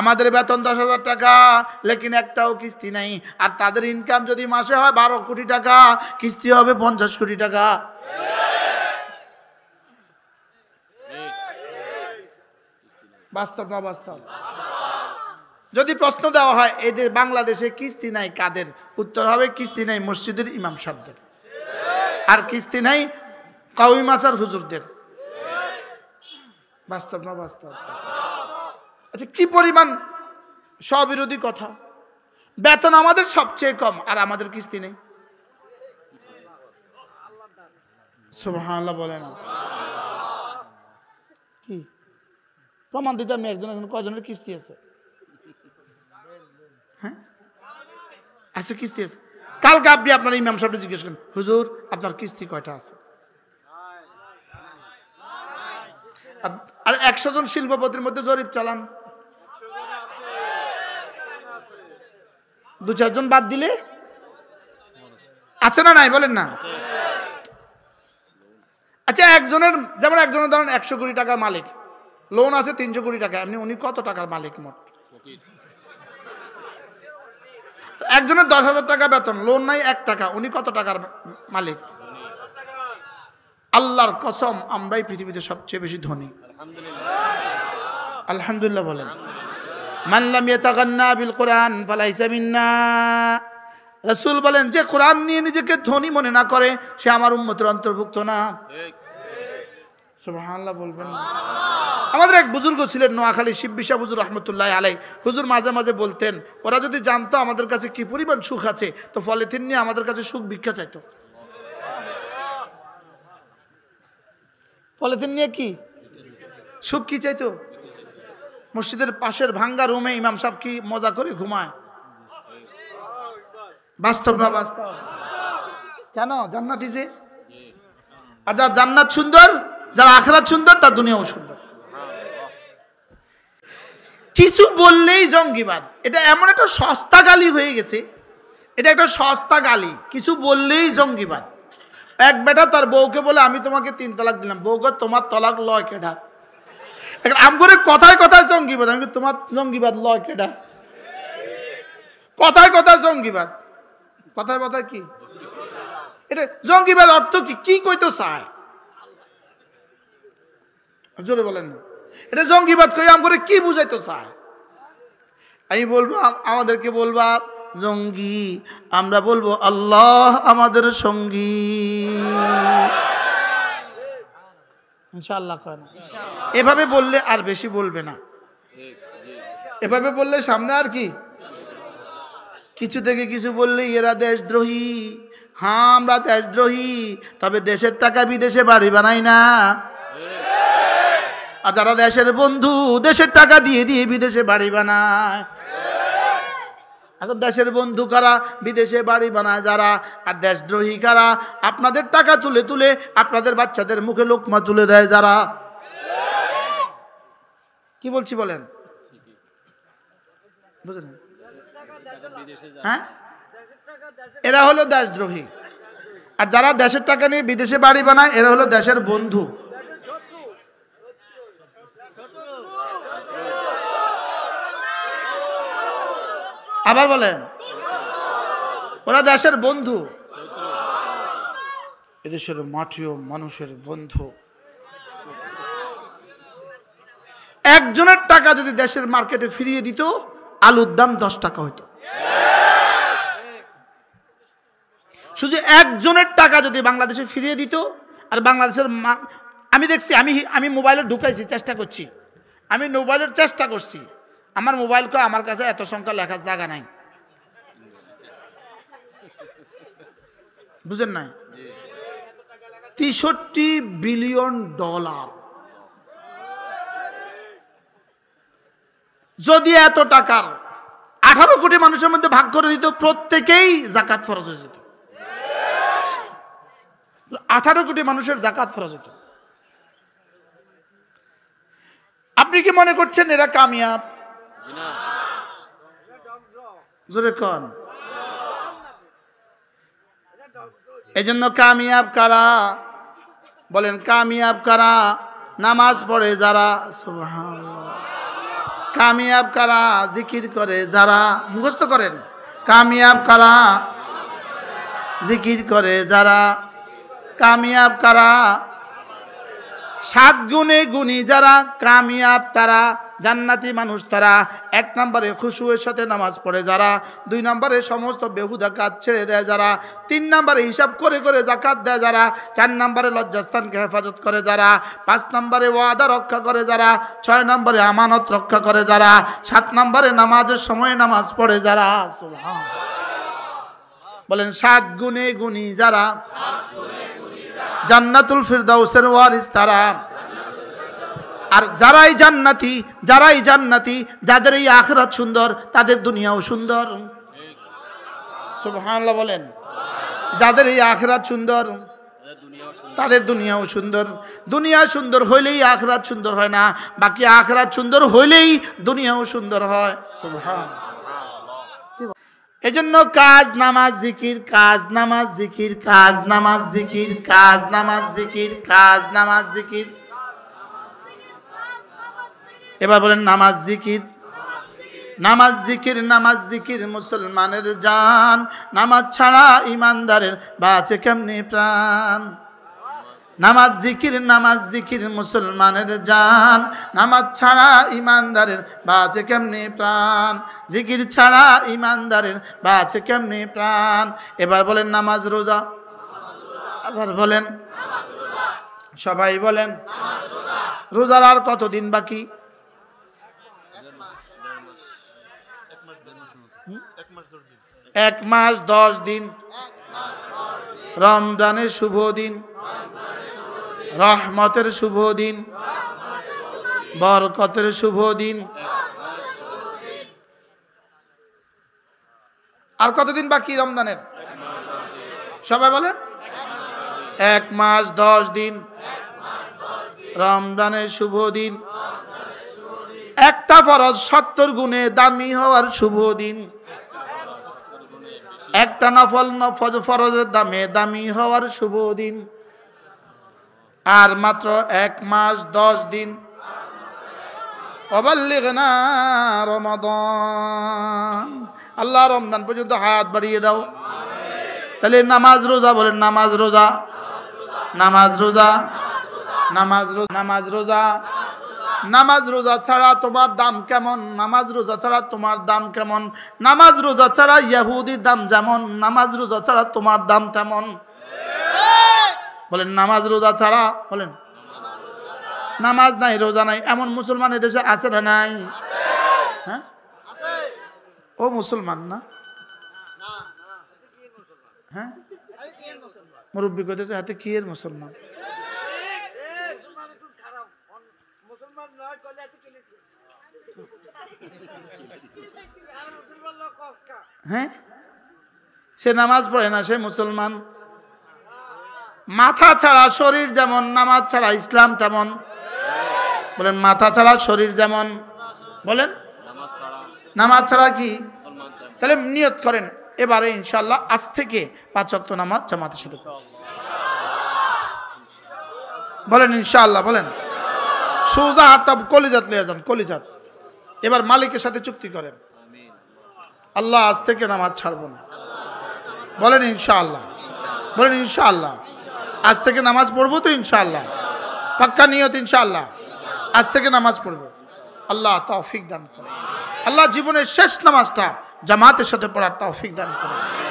আমাদের বেতন দশ হাজার টাকা লেকিন একটাও কিস্তি নাই আর তাদের ইনকাম যদি মাসে হয় বারো কোটি টাকা কিস্তি হবে পঞ্চাশ কোটি টাকা বাস্তব না বাস্তব যদি প্রশ্ন দেওয়া হয় এই যে বাংলাদেশে কিস্তি নাই কাদের উত্তর হবে কিস্তি নাই মসজিদের ইমাম সাহেবদের আর কিস্তি নাই কাউই মাচার হুজুরদের বাস্তব না বাস্তব আচ্ছা কি পরিমাণ স্ববিরোধী কথা বেতন আমাদের সবচেয়ে কম আর আমাদের কিস্তি নেই সুবহানাল্লাহ বলে কি প্রমাণ দিতে আমি একজন এখন কজনের কিস্তি আছে হ্যাঁ আছে কিস্তি আছে কালকে আপনি আপনার ইমাম সাহেবকে জিজ্ঞেস করেন হুজুর আপনার কিস্তি কয়টা আছে আর একশো জন শিল্পপতির মধ্যে জরিপ চালান দু চারজন বাদ দিলে আছে না নাই বলেন না আচ্ছা একজনের যেমন একজনের ধরেন একশো কোটি টাকার মালিক লোন আছে তিনশো কোটি টাকা এমনি উনি কত টাকার মালিক মোট একজনের দশ হাজার টাকা বেতন লোন নাই এক টাকা উনি কত টাকার মালিক আল্লাহর কসম আমরাই পৃথিবীতে সবচেয়ে বেশি ধনী আলহামদুলিল্লাহ বলেন মানলাম ইয়েতাকান্না বিল কোরআন ফালাইসা মিন্না রসুল বলেন যে কোরআন নিয়ে নিজেকে ধনী মনে না করে সে আমার উন্মতের অন্তর্ভুক্ত না আমাদের এক বুজুর্গ ছিলেন নোয়াখালী শিববিশা বুজুর রহমতুল্লাহ আলাই হুজুর মাঝে মাঝে বলতেন ওরা যদি জানতো আমাদের কাছে কি পরিমাণ সুখ আছে তো পলিথিন নিয়ে আমাদের কাছে সুখ ভিক্ষা চাইতো পলিথিন নিয়ে কি সুখ কি চাইতো মসজিদের পাশের ভাঙ্গা রুমে ইমাম সাহেব কি মজা করে ঘুমায় বাস্তব না বাস্তব কেন জান্নাতি যে আর যার জান্নাত সুন্দর যার আখরাত সুন্দর তার দুনিয়াও সুন্দর কিছু বললেই জঙ্গিবাদ এটা এমন একটা সস্তা গালি হয়ে গেছে এটা একটা সস্তা গালি কিছু বললেই জঙ্গিবাদ এক বেটা তার বউকে বলে আমি তোমাকে তিন তালাক দিলাম বউকে তোমার তলাক লয় কেডা আমি কথায় কথায় জঙ্গিবাদ আমি তোমার জঙ্গিবাদ লয় কেডা কথায় কথায় জঙ্গিবাদ কথায় কথায় কি এটা জঙ্গিবাদ অর্থ কি কি কইতো চায় জোরে বলেন না এটা জঙ্গিবাদ কই আমি কি বুঝাইতো চায় আমি বলবো আমাদেরকে বলবা জঙ্গি আমরা বলবো আল্লাহ আমাদের সঙ্গী ইনশাল্লাহ এভাবে বললে আর বেশি বলবে না এভাবে বললে সামনে আর কি কিছু থেকে কিছু বললে এরা দেশদ্রোহী হ্যাঁ আমরা দেশদ্রোহী তবে দেশের টাকা বিদেশে বাড়ি বানাই না আর যারা দেশের বন্ধু দেশের টাকা দিয়ে দিয়ে বিদেশে বাড়ি বানায় এখন দেশের বন্ধু কারা বিদেশে বাড়ি বানায় যারা আর দেশদ্রোহী কারা আপনাদের টাকা তুলে তুলে আপনাদের বাচ্চাদের মুখে লোকমা তুলে দেয় যারা কি বলছি বলেন হ্যাঁ এরা হলো দেশদ্রোহী আর যারা দেশের টাকা নিয়ে বিদেশে বাড়ি বানায় এরা হলো দেশের বন্ধু আবার বলেন ওরা দেশের বন্ধু এদেশের মাটিও মানুষের বন্ধু একজনের টাকা যদি দেশের মার্কেটে ফিরিয়ে দিত আলুর দাম দশ টাকা হতো শুধু একজনের টাকা যদি বাংলাদেশে ফিরিয়ে দিত আর বাংলাদেশের আমি দেখছি আমি আমি মোবাইলে ঢুকাইছি চেষ্টা করছি আমি মোবাইলের চেষ্টা করছি আমার মোবাইল কয় আমার কাছে এত সংখ্যা লেখার জায়গা নাই বুঝেন নাই তেষট্টি বিলিয়ন ডলার যদি এত টাকার আঠারো কোটি মানুষের মধ্যে ভাগ করে দিত প্রত্যেকেই জাকাত ফরজ হয়ে যেত আঠারো কোটি মানুষের জাকাত ফরজ হতো আপনি কি মনে করছেন এরা কামিয়াব এই জন্য কামিয়াব কারা বলেন কামিয়াব কারা নামাজ পড়ে যারা কামিয়াব কারা জিকির করে যারা মুখস্থ করেন কামিয়াব কারা জিকির করে যারা কামিয়াব কারা সাত গুণে গুণী যারা কামিয়াব তারা জান্নাতি মানুষ তারা এক নম্বরে খুশুয়ের সাথে নামাজ পড়ে যারা দুই নম্বরে সমস্ত বেহুদা কাজ ছেড়ে দেয় যারা তিন নম্বরে হিসাব করে করে জাকাত দেয় যারা চার নম্বরে লজ্জাস্থানকে হেফাজত করে যারা পাঁচ নম্বরে ওয়াদা রক্ষা করে যারা ছয় নম্বরে আমানত রক্ষা করে যারা সাত নম্বরে নামাজের সময় নামাজ পড়ে যারা বলেন সাত গুণে গুণী যারা জান্নাতুল ফিরদাউসের ওয়ারিস তারা আর যারাই জান্নাতি যারাই জান্নাতি যাদের এই আখরাত সুন্দর তাদের দুনিয়াও সুন্দর সুবহানাল্লাহ বলেন যাদের এই আখরাত সুন্দর তাদের দুনিয়াও সুন্দর দুনিয়া সুন্দর হইলেই আখরাত সুন্দর হয় না বাকি আখরাত সুন্দর হইলেই দুনিয়াও সুন্দর হয় এজন্য কাজ নামাজ জিকির কাজ নামাজ জিকির কাজ নামাজ জিকির কাজ নামাজ জিকির কাজ নামাজ জিকির এবার বলেন নামাজ জিকির নামাজ জিকির নামাজ জিকির মুসলমানের জান নামাজ ছাড়া ইমানদারের বাঁচে কেমনি প্রাণ নামাজ জিকির নামাজ জিকির মুসলমানের জান নামাজ ছাড়া ইমানদারের বাঁচে কেমনি প্রাণ জিকির ছাড়া ইমানদারের বাঁচে কেমনি প্রাণ এবার বলেন নামাজ রোজা আবার বলেন সবাই বলেন রোজার আর কতদিন বাকি এক মাস দশ দিন রমজানের শুভ দিন রহমতের শুভ দিন বরকতের শুভ দিন আর কতদিন বাকি রমজানের সবাই বলেন এক মাস দশ দিন রমজানের শুভ দিন একটা ফরজ সত্তর গুণে দামি হওয়ার শুভ দিন একটা নফল নফজ ফরজের দামে দামি হওয়ার শুভ দিন আর মাত্র এক মাস দশ দিন অবাল্লিগনা রমাদন আল্লাহ রমদান পর্যন্ত হাত বাড়িয়ে দাও তাহলে নামাজ রোজা বলেন নামাজ রোজা নামাজ রোজা নামাজ রোজা নামাজ রোজা নামাজ রোজা ছাড়া তোমার দাম কেমন নামাজ রোজা ছাড়া তোমার দাম কেমন নামাজ রোজা ছাড়া ইয়াহুদির দাম যেমন নামাজ রোজা ছাড়া তোমার দাম তেমন বলেন নামাজ রোজা ছাড়া বলেন নামাজ নাই রোজা নাই এমন মুসলমান এদেশে আছে না নাই হ্যাঁ ও মুসলমান না হ্যাঁ মুরব্বী কে হাতে কি এর মুসলমান হ্যাঁ সে নামাজ পড়ে না সে মুসলমান মাথা ছাড়া শরীর যেমন নামাজ ছাড়া ইসলাম তেমন বলেন মাথা ছাড়া শরীর যেমন বলেন নামাজ ছাড়া কি তাহলে নিয়ত করেন এবারে ইনশাল্লাহ আজ থেকে পাঁচ অক্ত নামাজ জামাতে শুরু বলেন ইনশাল্লাহ বলেন সোজা হাতটা কলিজাত লিয়ে যান কলিজাত এবার মালিকের সাথে চুক্তি করেন আল্লাহ আজ থেকে নামাজ ছাড়ব না বলেন ইনশাআল্লাহ বলেন ইনশাআল্লাহ আজ থেকে নামাজ পড়বো তো ইনশাআল্লাহ পাক্কা নিয়ত ইনশাআল্লাহ আজ থেকে নামাজ পড়বো আল্লাহ তৌফিক দান করে আল্লাহ জীবনের শেষ নামাজটা জামাতের সাথে পড়ার তৌফিক দান করে